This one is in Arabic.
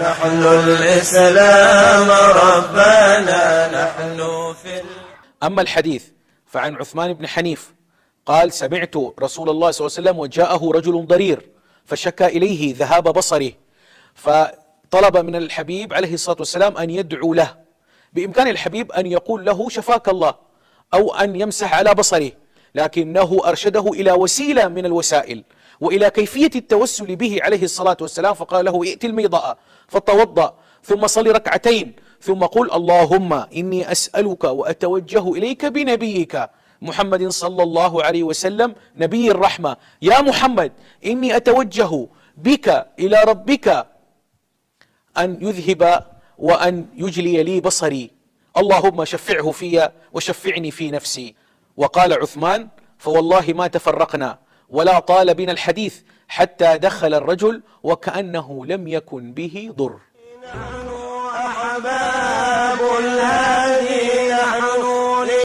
نحن الإسلام ربنا نحن في أما الحديث فعن عثمان بن حنيف قال سمعت رسول الله صلى الله عليه وسلم وجاءه رجل ضرير فشكى إليه ذهاب بصره فطلب من الحبيب عليه الصلاة والسلام أن يدعو له بإمكان الحبيب أن يقول له شفاك الله أو أن يمسح على بصره لكنه أرشده إلى وسيلة من الوسائل وإلى كيفية التوسل به عليه الصلاة والسلام فقال له ائت الميضاء فتوضأ ثم صل ركعتين ثم قل اللهم إني أسألك وأتوجه إليك بنبيك محمد صلى الله عليه وسلم نبي الرحمة يا محمد إني أتوجه بك إلى ربك أن يذهب وأن يجلي لي بصري اللهم شفعه في وشفعني في نفسي وقال عثمان فوالله ما تفرقنا ولا طال بنا الحديث حتى دخل الرجل وكأنه لم يكن به ضر